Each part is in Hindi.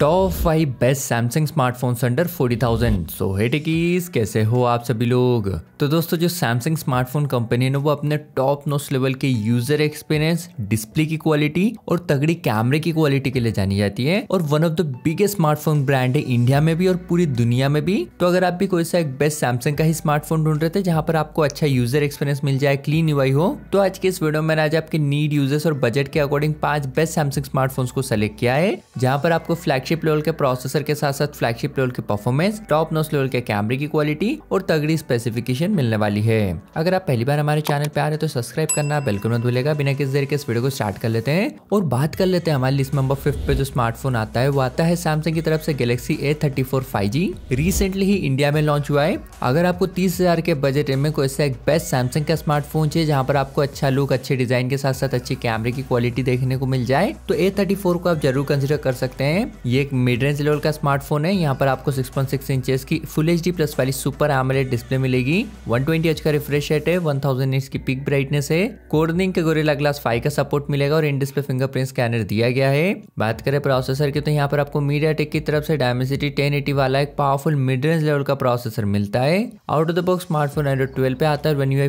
top five best Samsung smartphones under forty thousand so hey techies कैसे हो आप सभी लोग तो दोस्तों जो सैमसंग स्मार्टफोन कंपनी है ना वो अपने टॉप नोस लेवल के यूजर एक्सपीरियंस डिस्प्ले की क्वालिटी और तगड़ी कैमरे की क्वालिटी के लिए जानी जाती है और one of the biggest smartphone brand है इंडिया में भी और पूरी दुनिया में भी तो अगर आप भी कोई सा एक बेस्ट सैमसंग का ही स्मार्टफोन ढूंढ रहे थे जहां पर आपको अच्छा यूजर एक्सपीरियंस मिल जाए क्लीन यू हो तो आज के इस वीडियो में आज आपके नीड यूजर्स और बजट के अकॉर्डिंग पांच बेस्ट सैमसंग स्मार्टफोन को सेलेक्ट किया है जहां पर आपको फ्लैक्स फ्लैगशिप लेवल के प्रोसेसर के साथ साथ फ्लैगशिप लेवल की परफॉर्मेंस टॉप नोस लेवल के कैमरे की क्वालिटी और तगड़ी स्पेसिफिकेशन मिलने वाली है अगर आप पहली बार हमारे चैनल पे आ रहे हैं तो सब्सक्राइब करना बिल्कुल मत भूलेगा बिना किस देर के इस वीडियो को स्टार्ट कर लेते हैं और बात कर लेते हैं हमारे लिस्ट नंबर फिफ्थ पे जो स्मार्टफोन आता है वो आता है सैमसंग की तरफ से Galaxy A thirty four five G recently ही इंडिया में लॉन्च हुआ है अगर आपको तीस हजार के बजट में कोई ऐसा एक बेस्ट सैमसंग का स्मार्टफोन चाहिए जहाँ पर आपको अच्छा लुक अच्छे डिजाइन के साथ साथ अच्छी कैमरे की क्वालिटी देखने को मिल जाए तो ए थर्टी फोर को आप जरूर कंसिडर कर सकते हैं ये एक मिड रेंज लेवल का स्मार्टफोन है यहाँ पर आपको 6.6 इंचेस की फुल एच प्लस वाली सुपर एमलेट डिस्प्ले मिलेगी 120 एच का रिफ्रेश रेट है 1000 एच की पिक ब्राइटनेस है कोर्निंग के गोरेला ग्लास 5 का सपोर्ट मिलेगा और इन डिस्प्ले फिंगरप्रिंट स्कैनर दिया गया है बात करें प्रोसेसर की तो यहाँ पर आपको मीडिया टेक की तरफ से डायमेसिटी टेन वाला एक पावरफुल मिड रेंज लेवल का प्रोसेसर मिलता है out of the box smartphone Android twelve पे आता है वन यू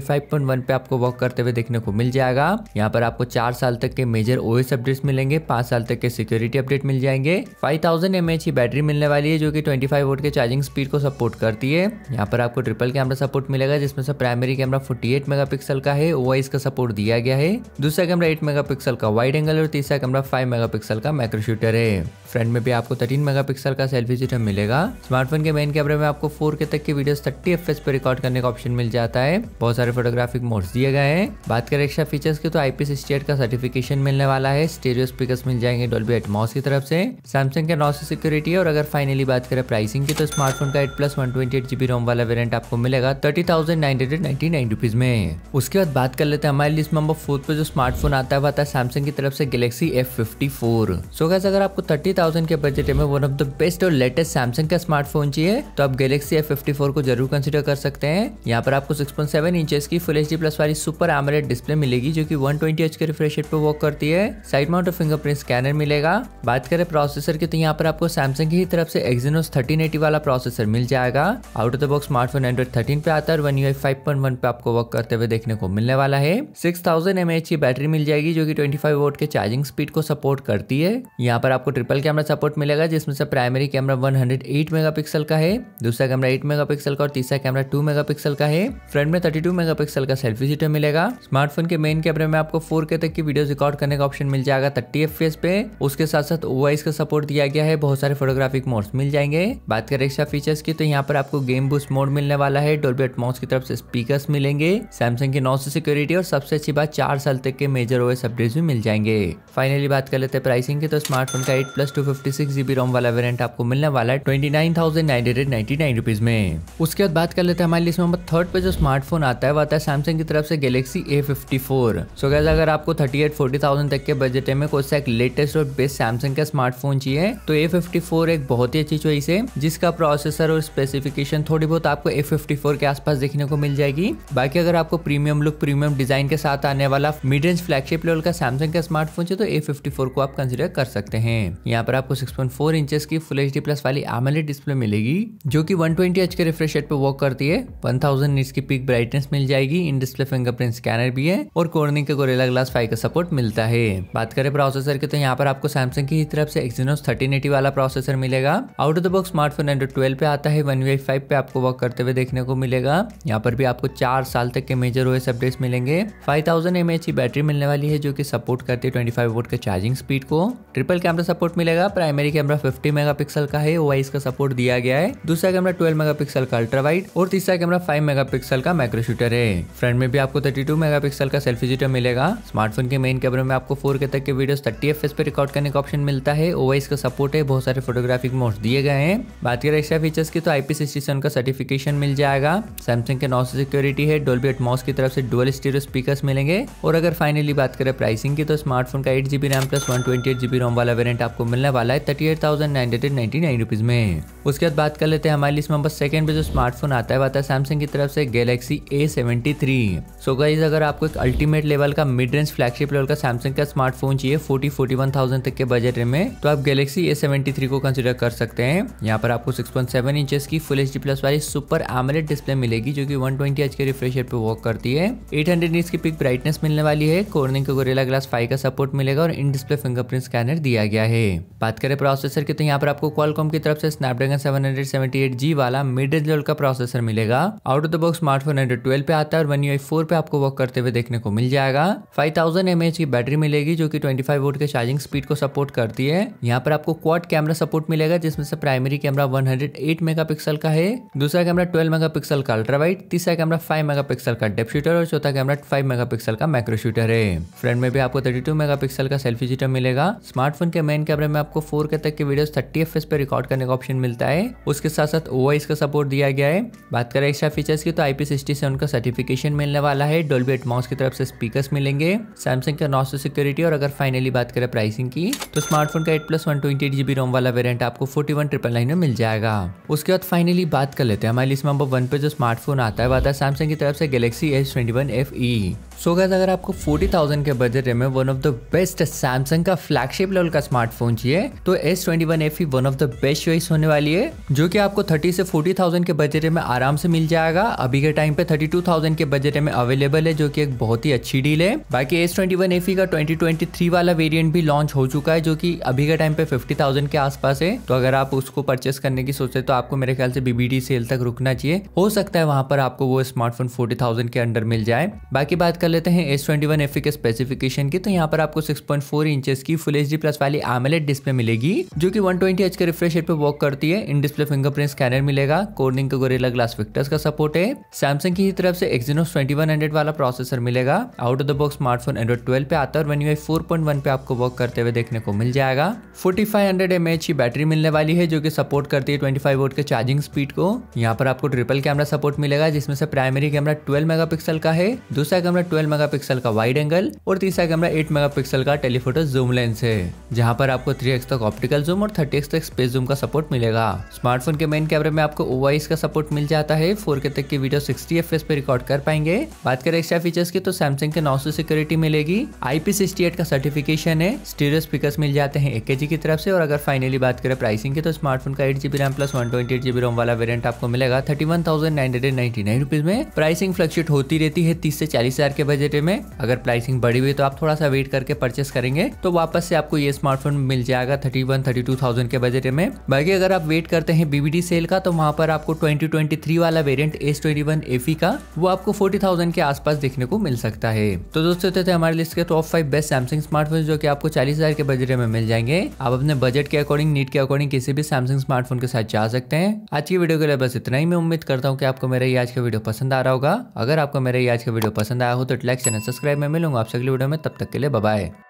पे आपको वॉक करते हुए देखने को मिल जाएगा यहाँ पर आपको चार साल तक के मेजर ओएस अपडेट्स मिलेंगे पांच साल तक के सिक्योरिटी अपडेट मिल जाएंगे फाइव 5000 एम की बैटरी मिलने वाली है जो कि 25 फाइव के चार्जिंग स्पीड को सपोर्ट करती है यहाँ पर आपको ट्रिपल कैमरा सपोर्ट मिलेगा जिसमें से प्राइमरी कैमरा 48 एट मेगापिक्सल का है ओ इसका सपोर्ट दिया गया है दूसरा कैमरा 8 मेगापिक्सल का वाइड एंगल और तीसरा कैमरा 5 मेगापिक्सल का माइक्रो शूटर है फ्रंट में भी आपको 13 मेगापिक्सल का सेल्फी सिस्टम मिलेगा स्मार्टफोन के मेन कैमरे में आपको 4K तक की वीडियो थर्टी एफ पर रिकॉर्ड करने का ऑप्शन मिल जाता है बहुत सारे फोटोग्राफिक मोड्स दिए गए हैं बात करें एक्स्ट्रा फीचर्स की तो आईपी का सर्टिफिकेशन मिलने वाला है स्टेरियो स्पीकर मिल जाएंगे डॉल्बी एटमोस की तरफ से सैमसंग के नौ सौ सिक्योरिटी है और अगर फाइनली बात करें प्राइसिंग की तो स्मार्टफोन का eight plus one twenty eight GB ROM वाला वेरियंट आपको मिलेगा thirty thousand nine hundred ninety nine rupees में उसके बाद बात कर लेते हैं हमारे लिस्ट नंबर फोर्थ पे जो स्मार्टफोन आता है आता है सैमसंग की तरफ से Galaxy F fifty four so guys अगर आपको थर्टी थाउजेंड के बजट में वन ऑफ द बेस्ट और लेटेस्ट सैमसंग का स्मार्टफोन चाहिए तो आप गैलेक्सी एफ फिफ्टी फोर को जरूर कंसिडर कर सकते हैं यहाँ पर आपको सिक्स पॉइंट सेवन इंचेस की फुल एच डी प्लस वाली सुपर एमरेड डिस्प्ले मिलेगी जो की वन ट्वेंटी एच के रिफ्रेश रेट पर वर्क करती है साइड माउंट और फिंगरप्रिंट स्कैनर मिलेगा बात करें प्रोसेसर की तो यहाँ पर आपको सैमसंग की तरफ से एक्जीनोस थर्टीन एटी वाला प्रोसेसर मिल जाएगा out of the box smartphone Android thirteen पे आता है one U five point one पे आपको वर्क करते हुए देखने को मिलने वाला है सिक्स थाउजेंड एम एच की बैटरी मिल जाएगी जो कि ट्वेंटी फाइव वोट के चार्जिंग स्पीड को सपोर्ट करती है यहाँ पर आपको ट्रिपल कैमरा सपोर्ट मिलेगा जिसमें से primary camera one hundred eight mega pixel का है दूसरा कैमरा एट मेगा पिक्सल का और तीसरा कैमरा टू मेगा पिक्सल का है फ्रंट में थर्टी टू मेगा पिक्सल का सेल्फी सीटर मिलेगा स्मार्टफोन के मेन कैमरे में आपको फोर के तक की वीडियो रिकॉर्ड करने का ऑप्शन मिल जाएगा थर्टी एफ पे उसके साथ साथ ओवाइस का सपोर्ट दिया दिया गया है बहुत सारे फोटोग्राफिक मोड्स मिल जाएंगे बात करें एक्स्ट्रा फीचर्स की तो यहाँ पर आपको गेम बूस्ट मोड मिलने वाला है डोल्बी एटमॉस की तरफ से स्पीकर्स मिलेंगे सैमसंग की नौ सौ सिक्योरिटी और सबसे अच्छी बात चार साल तक के मेजर ओएस अपडेट्स भी मिल जाएंगे फाइनली बात कर लेते हैं प्राइसिंग की तो स्मार्टफोन का eight plus two fifty six GB ROM वाला वेरियंट आपको मिलने वाला है twenty nine thousand nine hundred ninety nine rupees में उसके बाद बात कर लेते हैं हमारे लिस्ट में थर्ड पे जो स्मार्टफोन आता है वो आता है सैमसंग की तरफ से Galaxy A fifty four so guys अगर आपको थर्टी एट फोर्टी थाउजेंड तक के बजट में कोई सा एक लेटेस्ट और बेस्ट सैमसंग का स्मार्टफोन चाहिए है तो ए एक बहुत ही अच्छी चॉइस है जिसका प्रोसेसर और स्पेसिफिकेशन थोड़ी बहुत आपको ए के आसपास देखने को मिल जाएगी बाकी अगर आपको प्रीमियम लुक प्रीमियम डिजाइन के साथ आने वाला मिड रेंज फ्लैगशिप लेवल का सैमसंग का स्मार्टफोन है तो ए को आप कंसिडर कर सकते हैं यहाँ पर आपको 6.4 इंचेस की फुल एच प्लस वाली एमएलए डिस्प्ले मिलेगी जो की वन ट्वेंटी एच के रिफ्रेश पे वर्क करती है वन थाउजेंड की पिक ब्राइटनेस मिल जाएगी इन डिस्प्ले फिंगरप्रिंट स्कैनर भी है और कोर्निंग के गोरेला ग्लास फाइव का सपोर्ट मिलता है बात करें प्रोसेसर की तो यहाँ पर आपको सैमसंग की तरफ से एक्सिनोस थर्टीन एटी वाला प्रोसेसर मिलेगा out of the box smartphone Android twelve पे आता है वन वी फाइव पे आपको वर्क करते हुए देखने को मिलेगा यहाँ पर भी आपको चार साल तक के मेजर ओ अपडेट्स मिलेंगे फाइव थाउजेंड एम एच की बैटरी मिलने वाली है जो कि सपोर्ट करती है ट्वेंटी फाइव वोट के चार्जिंग स्पीड को ट्रिपल कैमरा सपोर्ट मिलेगा प्राइमरी कैमरा फिफ्टी मेगा का है वाइस का सपोर्ट दिया गया है दूसरा कैमरा ट्वेल्व मेगा का अल्ट्रा वाइड और तीसरा कैमरा फाइव मेगा का माइक्रो शूटर है फ्रंट में भी आपको थर्टी टू मेगा का सेल्फी शूटर मिलेगा स्मार्टफोन के मेन कैमरे में आपको फोर के तक के वीडियो थर्टी एफ पे रिकॉर्ड करने का ऑप्शन मिलता है ओवाइस का सपोर्ट है बहुत सारे फोटोग्राफिक मोड दिए गए हैं बात करें एक्स्ट्रा फीचर्स की तो आई पी का सर्टिफिकेशन मिल जाएगा सैमसंग के नौ सिक्योरिटी है डोल्बी एटमॉस की तरफ से डुअल स्टीरियो स्पीकर्स मिलेंगे और अगर फाइनली बात करें प्राइसिंग की तो स्मार्टफोन का eight GB RAM plus one twenty eight GB ROM वाला वेरियंट आपको मिलने वाला है thirty eight thousand nine hundred ninety nine rupees में उसके बाद बात कर लेते हैं हमारे लिस्ट में बस सेकंड पे जो स्मार्टफोन आता है आता है सैमसंग की तरफ से Galaxy A seventy three so guys अगर आपको एक अल्टीमेट लेवल का मिड रेंज फ्लैगशिप लेवल का सैमसंग का स्मार्टफोन चाहिए फोर्टी फोर्टी वन थाउजेंड तक के बजट में तो आप गैलेक्सी ए सेवेंटी थ्री को कंसिडर कर सकते हैं यहाँ पर आपको सिक्स पॉइंट सेवन इंचेस की फुल एच डी प्लस वाली सुपर एमलेट डिस्प्ले मिलेगी जो कि वन ट्वेंटी एच के रिफ्रेशर पर वॉक करती है एट हंड्रेड इंच की पिक ब्राइटनेस मिलने वाली है कोर्निंग को गोरेला ग्लास फाइव का सपोर्ट मिलेगा और इन डिस्प्ले फिंगरप्रिंट स्कैनर दिया गया है बात करें प्रोसेसर की तो यहाँ पर आपको क्वालकॉम की तरफ से Snapdragon seven hundred seventy eight G वाला मिड रेंज लेवल का प्रोसेसर मिलेगा out of the box smartphone hundred twelve पे आता है और वन यू फोर पे आपको वर्क करते हुए देखने को मिल जाएगा फाइव थाउजेंड एम एच की बैटरी मिलेगी जो की ट्वेंटी फाइव वोट के चार्जिंग स्पीड को सपोर्ट करती है यहाँ पर आपको आपको क्वाड कैमरा सपोर्ट मिलेगा जिसमें से प्राइमरी कैमरा 108 मेगापिक्सल का है दूसरा कैमरा 12 मेगापिक्सल का अल्ट्रावाइट तीसरा कैमरा 5 मेगापिक्सल का डेप शूटर और चौथा कैमरा 5 मेगापिक्सल का मैक्रो शूटर है फ्रंट में भी आपको 32 मेगापिक्सल का सेल्फी शूटर मिलेगा स्मार्टफोन के मेन कैमरे में आपको फोर तक के वीडियो थर्टी एफ पे रिकॉर्ड करने का ऑप्शन मिलता है उसके साथ साथ ओ का सपोर्ट दिया गया है बात करें एक्स्ट्रा फीचर्स की तो आई पी से उनका सर्टिफिकेशन मिलने वाला है डोल्बी एटमॉस की तरफ से स्पीकर मिलेंगे सैमसंग का नॉसो सिक्योरिटी और अगर फाइनली बात करें प्राइसिंग की तो स्मार्टफोन का eight plus one eight G B ROM वाला वेरियंट आपको फोर्टी वन ट्रिपल नाइन में मिल जाएगा उसके बाद फाइनली बात कर लेते हैं हमारे लिस्ट नंबर वन पे जो स्मार्टफोन आता है वह आता है सैमसंग की तरफ से Galaxy S twenty one F E so guys अगर आपको 40,000 के बजट में one of the best Samsung का फ्लैगशिप लेवल का स्मार्टफोन चाहिए तो S twenty one F one of the best choice होने वाली है जो कि आपको 30 से 40,000 के बजट में आराम से मिल जाएगा अभी के टाइम पे 32,000 के बजट में अवेलेबल है जो कि एक बहुत ही अच्छी डील है बाकी एस ट्वेंटी वन का ट्वेंटी वाला वेरियंट भी लॉन्च हो चुका है जो की अभी के टाइम पे फिफ्टी के आसपास है तो अगर आप उसको परचेस करने की सोचे तो आपको मेरे ख्याल से बीबीडी सेल तक रुकना चाहिए हो सकता है वहां पर आपको वो स्मार्टफोन फोर्टी के अंडर मिल जाए बाकी बात कर कर लेते हैं एस ट्वेंटी वन एफ के स्पेसिफिकेशन की तो यहाँ पर आपको सिक्स पॉइंट फोर इंच की फुल एच डी प्लस वाली एमलेट डिस्प्ले मिलेगी जो की वन ट्वेंटी एच के रिफ्रेश रेट पर वर्क करती है इन डिस्प्ले फिंगरप्रिंट स्कैनर मिलेगा कोर्निंग का गोरेला ग्लास विक्टर्स का सपोर्ट है सैमसंग की तरफ से एक्जीनोस ट्वेंटी वन हंड्रेड वाला प्रोसेसर मिलेगा out of the box smartphone Android twelve पे आता है और one U four point one पे आपको वर्क करते हुए देखने को मिल जाएगा forty five hundred M H की बैटरी मिलने वाली है जो की सपोर्ट करती है ट्वेंटी फाइव वोट के चार्जिंग स्पीड को यहाँ पर आपको ट्रिपल कैमरा सपोर्ट मिलेगा जिसमें से प्राइमरी कैमरा ट्वेल्व मेगा का है दूसरा कैमरा 12 मेगापिक्सल का वाइड एंगल और तीसरा कैमरा 8 मेगापिक्सल का टेलीफोटो जूम लेंस है जहाँ पर आपको 3x तक ऑप्टिकल जूम और 30x तक स्पेस जूम का सपोर्ट मिलेगा स्मार्टफोन के मेन कैमरे में आपको ओवाइस का सपोर्ट मिल जाता है फोर तक की वीडियो सिक्सटी एफ पे रिकॉर्ड कर पाएंगे बात करें एक्स्ट्रा फीचर्स की तो सैमसंग के नौ सिक्योरिटी मिलेगी आईपी का सर्टिफिकेशन है स्टीरियो स्पीकर मिल जाते हैं एक की तरफ से और अगर फाइनली बात करें प्राइसिंग की तो स्मार्टफोन का eight RAM plus one twenty ROM वाला वेरियंट आपको मिलेगा थर्टी वन नाइन में प्राइसिंग फ्लक्चुएट होती रहती है तीस से चालीस हजार के बजट में अगर प्राइसिंग बढ़ी हुई तो आप थोड़ा सा वेट करके परचेस करेंगे तो वापस से आपको ये स्मार्टफोन मिल जाएगा thirty one thirty two thousand के बजट में बाकी अगर आप वेट करते हैं बीबीडी सेल का तो वहाँ पर आपको ट्वेंटी ट्वेंटी थ्री वाला variant S twenty one F E का वो आपको फोर्टी थाउजेंड के आसपास देखने को मिल सकता है तो दोस्तों थे, थे हमारे लिस्ट के top five best Samsung smartphone जो कि आपको चालीस हजार के बजट में मिल जाएंगे आप अपने बजट के अकॉर्डिंग नीट के अकॉर्डिंग किसी भी सैमसंग स्मार्टफोन के साथ जा सकते हैं आज की वीडियो के लिए बस इतना ही मैं उम्मीद करता हूँ कि आपको मेरा ये आज का वीडियो पसंद आ रहा होगा अगर आपको मेरा ये आज का वीडियो पसंद आया हो तो इट लाइक चैनल सब्सक्राइब मैं मिलूंगा आपसे अगली वीडियो में तब तक के लिए बाय